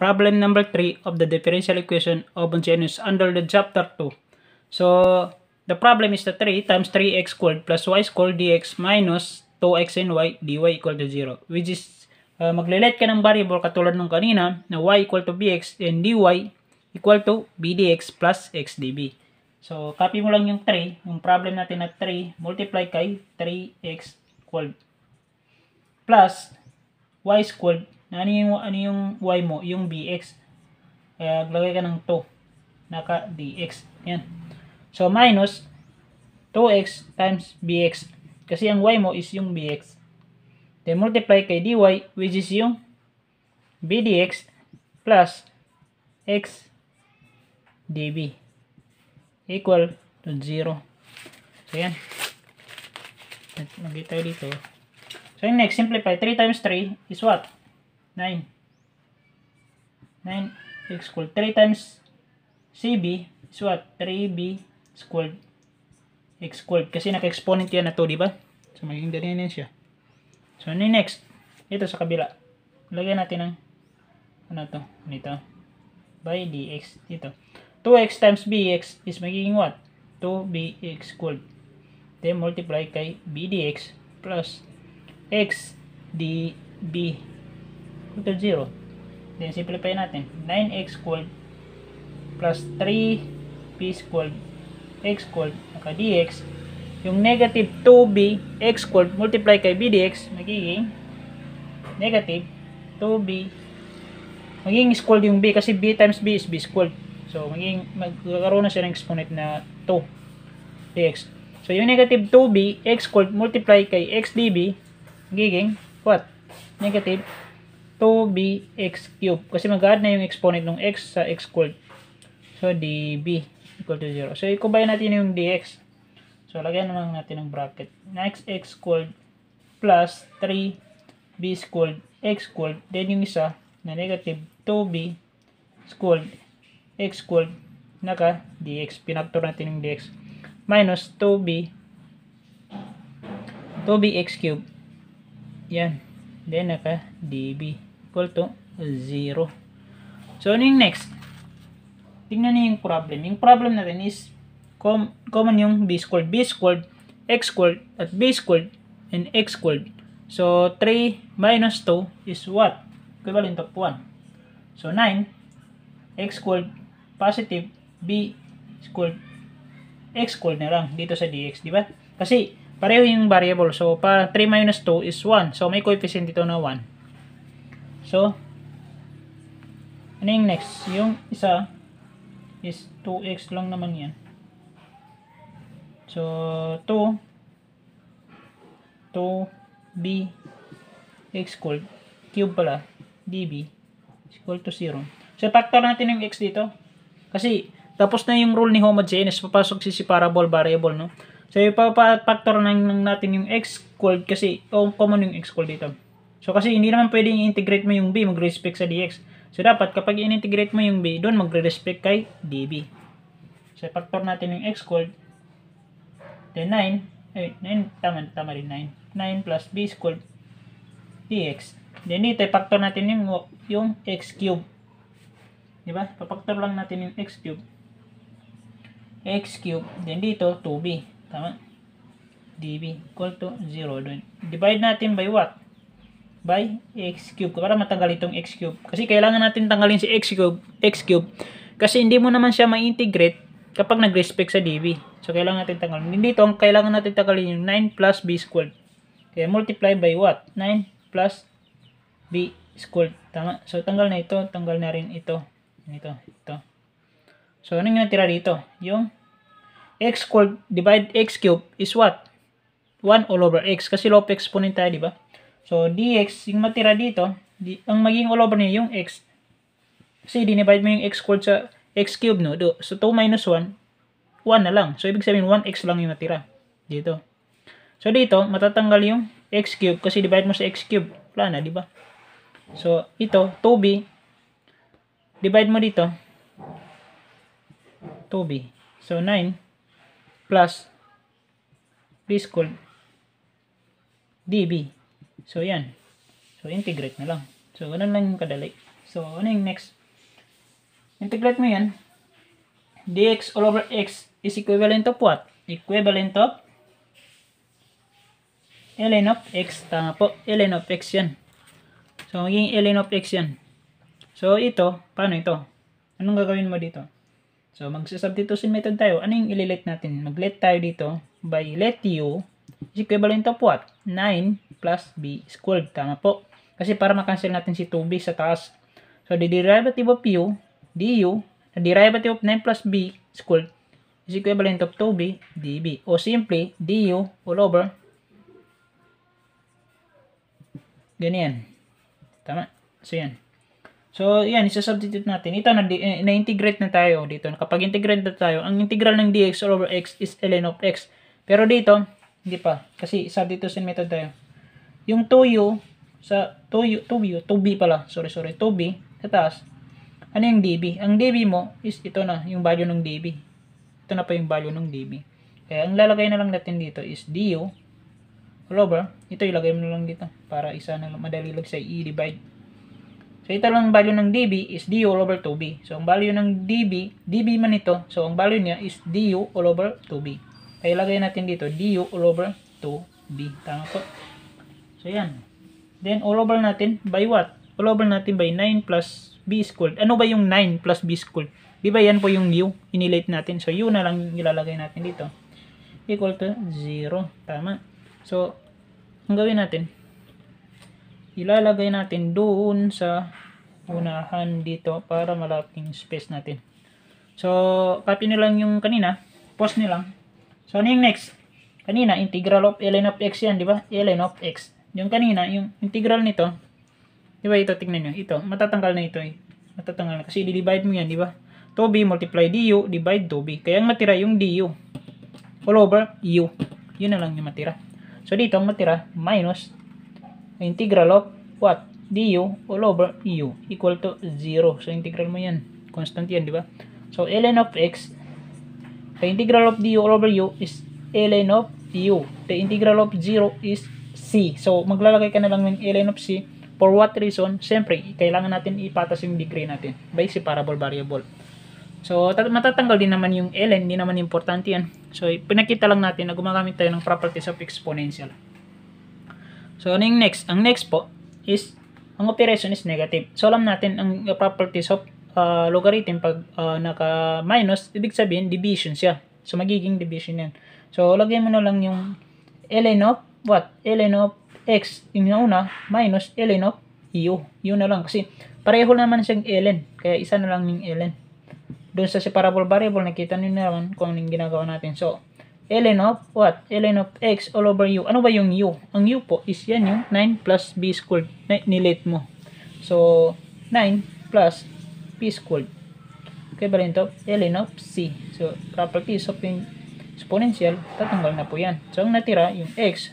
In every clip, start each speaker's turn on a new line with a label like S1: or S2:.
S1: problem number 3 of the differential equation of Bongenus under the chapter 2. So, the problem is the 3 times 3x squared plus y squared dx minus 2x and y dy equal to 0. Which is, uh, maglilet ka ng variable katulad nung kanina na y equal to bx and dy equal to bdx plus xdb. So, copy mo lang yung 3, yung problem natin na 3, multiply kay 3x squared plus y squared na ano yung, ano yung y mo? Yung bx. Kaya lagay ka ng 2. Naka dx. Yan. So, minus 2x times bx. Kasi ang y mo is yung bx. Then, multiply kay dy, which is yung bdx plus x db equal to 0. So, yan. Magkita tayo dito. So, yung next, simplify. 3 times 3 is what? 9. 9 x equal 3 times CB is what? 3B squared x squared. Kasi naka-exponent yan na 2, di ba? So, magiging ganyan yan siya. So, ano next? Ito sa kabila. Lagyan natin ng ano to? Nito. By dx dito. 2x times bx is magiging what? 2bx squared. Then, multiply kay b dx plus x db into 0. Then simplify natin. 9x squared plus 3p squared x squared naka dx. Yung negative 2b x squared multiply kay b dx magiging negative 2b magiging squared yung b kasi b times b is b squared. So magiging magkakaroon na siya ng exponent na 2 dx. So, yung negative 2b, x squared multiply kay x db, magiging, what? Negative 2bx cube. Kasi mag-add na yung exponent ng x sa x squared. So, db equal to 0. So, i-combine natin yung dx. So, lagyan naman natin ng bracket. Next, x squared plus 3b squared x squared. Then, yung isa na negative 2b squared x squared naka dx. Pinactor natin yung dx. Minus 2b 2b x cube. Yan. Then, naka db equal to 0. So, ano yung next? Tingnan niyo yung problem. Yung problem natin is com common yung b squared, b squared, x squared, at b squared, and x squared. So, 3 minus 2 is what? Equivalent of 1. So, 9, x squared, positive, b squared, x squared na lang dito sa dx, di ba? Kasi, pareho yung variable. So, pa 3 minus 2 is 1. So, may coefficient dito na 1. So, ano yung next? Yung isa is 2x lang naman yan. So, 2 2b x equal cube pala db is equal to 0. So, factor natin yung x dito. Kasi, tapos na yung rule ni homogeneous. Eh, Papasok si separable variable, no? So, ipapactor na natin yung x equal kasi oh, common yung x equal dito. So, kasi hindi naman pwedeng i-integrate mo yung B, mag-respect sa DX. So, dapat kapag i-integrate mo yung B, doon magre-respect kay DB. So, factor natin yung X called, then 9, eh, 9, tama, tama rin 9. 9 plus B is called DX. Then, dito, factor natin yung, yung X cube. Diba? Papactor lang natin yung X cube. X cube, then dito, 2B. Tama? DB equal to 0. divide natin by what? by x cube para matanggal itong x cube. Kasi kailangan natin tanggalin si x cube, x cube kasi hindi mo naman siya ma-integrate kapag nag-respect sa dv So kailangan natin tanggalin. Dito ang kailangan natin tanggalin yung 9 plus b squared. Kaya multiply by what? 9 plus b squared. Tama. So tanggal na ito, tanggal na rin ito. Ito, ito. So ano anong natira dito? Yung x squared divide x cube is what? 1 all over x kasi low exponent tayo, di ba? So, dx, yung matira dito, di, ang magiging all over niya yung x. Kasi dinivide mo yung x squared sa x cube, no? Do, so, 2 minus 1, 1 na lang. So, ibig sabihin, 1x lang yung natira. Dito. So, dito, matatanggal yung x cube kasi divide mo sa x cube. Wala na, di ba? So, ito, 2b. Divide mo dito. 2b. So, 9 plus b squared db. So, yan. So, integrate na lang. So, ganun lang yung kadali. So, ano yung next? Integrate mo yan. dx all over x is equivalent of what? Equivalent of ln of x. Tama po. ln of x yan. So, magiging ln of x yan. So, ito, paano ito? Anong gagawin mo dito? So, magsasubstitution method tayo. Ano yung ililet natin? Maglet tayo dito by let u is equivalent of what? 9 plus b squared. Tama po. Kasi para makancel natin si 2b sa taas. So, the derivative of u, du, the derivative of 9 plus b squared is equivalent of 2b db. O simply, du all over ganyan. Tama? So, yan. So, yan, isa-substitute natin. Ito, eh, na-integrate na tayo dito. Kapag integrate na tayo, ang integral ng dx all over x is ln of x. Pero dito, hindi pa. Kasi dito sin method tayo. Yung toyo, sa toyo, toyo, tobi pala. Sorry, sorry. Tobi, sa taas. Ano yung dB? Ang dB mo is ito na, yung value ng dB. Ito na pa yung value ng dB. Kaya ang lalagay na lang natin dito is du over. Ito ilagay mo na lang dito para isa na madali lang sa i-divide. So ito lang value ng dB is du over 2b. So ang value ng dB, dB man ito. So ang value niya is du over 2b ay ilagay natin dito du all over 2b. Tama po. So, yan. Then, all over natin by what? All over natin by 9 plus b squared. Ano ba yung 9 plus b squared? Di ba yan po yung u? Inilate natin. So, u na lang ilalagay natin dito. Equal to 0. Tama. So, ang gawin natin, ilalagay natin doon sa unahan dito para malaking space natin. So, copy nyo lang yung kanina, post nyo lang, So, ano yung next? Kanina, integral of ln of x yan, di ba? ln of x. Yung kanina, yung integral nito, di ba ito, tignan nyo, ito, matatanggal na ito eh. Matatanggal na, kasi i-divide mo yan, di ba? 2b multiply du, divide 2b. Kaya ang matira yung du, all over u. Yun na lang yung matira. So, dito, ang matira, minus integral of what? du all over u equal to 0. So, integral mo yan. Constant yan, di ba? So, ln of x The integral of du over u is ln of u. The integral of 0 is c. So, maglalagay ka na lang ng ln of c. For what reason? Siyempre, kailangan natin ipatas yung degree natin by separable variable. So, matatanggal din naman yung ln. Hindi naman importante yan. So, pinakita lang natin na gumagamit tayo ng properties of exponential. So, ano yung next? Ang next po is, ang operation is negative. So, alam natin ang properties of uh, ah, logarithm pag uh, ah, naka minus, ibig sabihin division siya. So magiging division 'yan. So lagyan mo na lang yung ln of what? ln of x yung una minus ln of u. U na lang kasi pareho naman siyang ln. Kaya isa na lang yung ln. Doon sa separable variable nakita niyo naman kung anong ginagawa natin. So ln of what? ln of x all over u. Ano ba yung u? Ang u po is yan yung 9 plus b squared. Nilate mo. So, 9 plus P squared. Okay ba rin ln of C. So, properties of exponential, tatanggal na po yan. So, ang natira, yung x,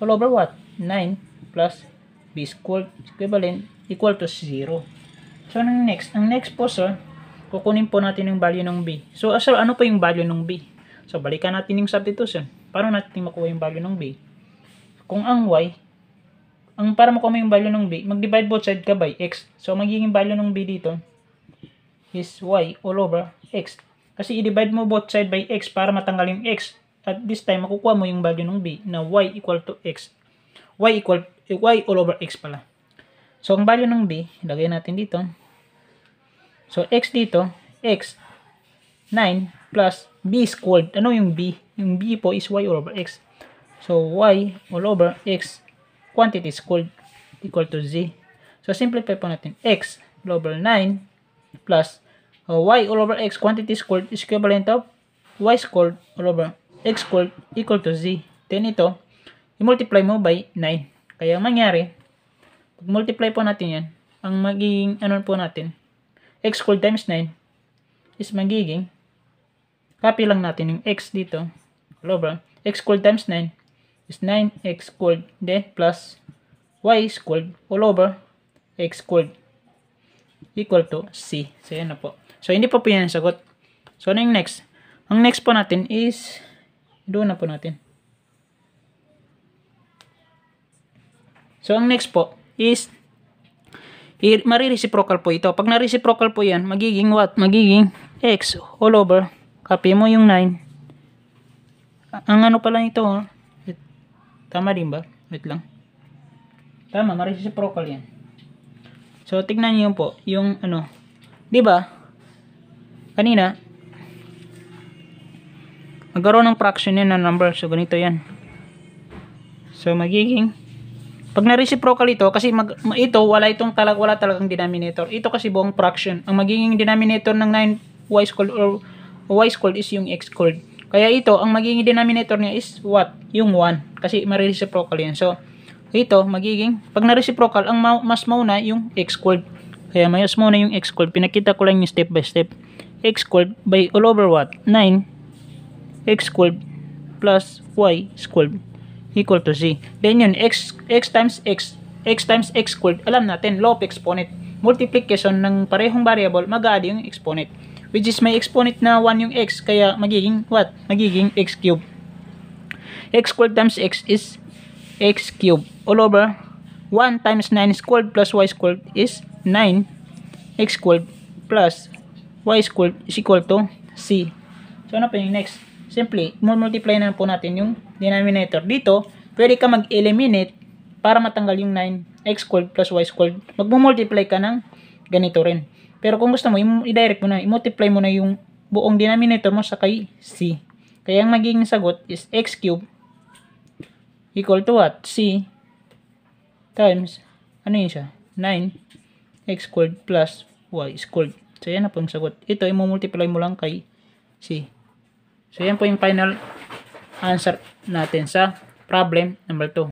S1: all over what? 9 plus b squared equivalent equal to 0. So, ang next? Ang next po, sir, kukunin po natin yung value ng b. So, ah, sir, ano pa yung value ng b? So, balikan natin yung substitution. Para natin makuha yung value ng b. Kung ang y, ang para makuha mo yung value ng b, mag-divide both side ka by x. So, magiging value ng b dito, is y all over x. Kasi i-divide mo both side by x para matanggal yung x. At this time, makukuha mo yung value ng b na y equal to x. y equal y all over x pala. So, ang value ng b, ilagay natin dito. So, x dito, x, 9 plus b squared. Ano yung b? Yung b po is y all over x. So, y all over x quantity squared equal to z. So, simplify po natin. x all over 9 plus uh, y all over x quantity squared is equivalent of y squared all over x squared equal to z. Then ito, i-multiply mo by 9. Kaya ang mangyari, pag multiply po natin yan, ang magiging ano po natin, x squared times 9 is magiging, copy lang natin yung x dito, all over, x squared times 9 is 9x squared, then plus y squared all over x squared equal to C. So, yan na po. So, hindi pa po yan sagot. So, ano yung next? Ang next po natin is, doon na po natin. So, ang next po is, marireciprocal po ito. Pag na-reciprocal po yan, magiging what? Magiging x all over. Copy mo yung 9. Ang ano pala ito, oh. Tama din ba? Wait lang. Tama, ma-reciprocal yan. So, tignan niyo po, yung ano, 'di ba? Kanina magkaroon ng fraction yun ng number. So, ganito 'yan. So, magiging pag na-reciprocal ito, kasi mag, ito, wala itong talag, wala talagang denominator. Ito kasi buong fraction. Ang magiging denominator ng 9y squared or y squared is yung x squared. Kaya ito, ang magiging denominator niya is what? Yung 1. Kasi ma-reciprocal yan. So, ito magiging, pag na-reciprocal, ang ma mas mauna yung x curve. Kaya mas mauna yung x curve. Pinakita ko lang yung step by step. x curve by all over what? 9 x curve plus y curve equal to z. Then yun, x, x times x, x times x curve, alam natin, law of exponent. Multiplication ng parehong variable, mag yung exponent. Which is may exponent na 1 yung x, kaya magiging what? Magiging x cube. x squared times x is x cubed all over 1 times 9 squared plus y squared is 9 x squared plus y squared is equal to c. So, ano pa yung next? Simply, multiply na po natin yung denominator. Dito, pwede ka mag-eliminate para matanggal yung 9 x squared plus y squared. Magmumultiply ka ng ganito rin. Pero kung gusto mo, i-direct mo na, i-multiply mo na yung buong denominator mo sa kay c. Kaya ang magiging sagot is x cubed equal to what? C times, ano yun siya? 9x squared plus y squared. So, yan na po yung sagot. Ito, i-multiply mo lang kay C. So, yan po yung final answer natin sa problem number 2.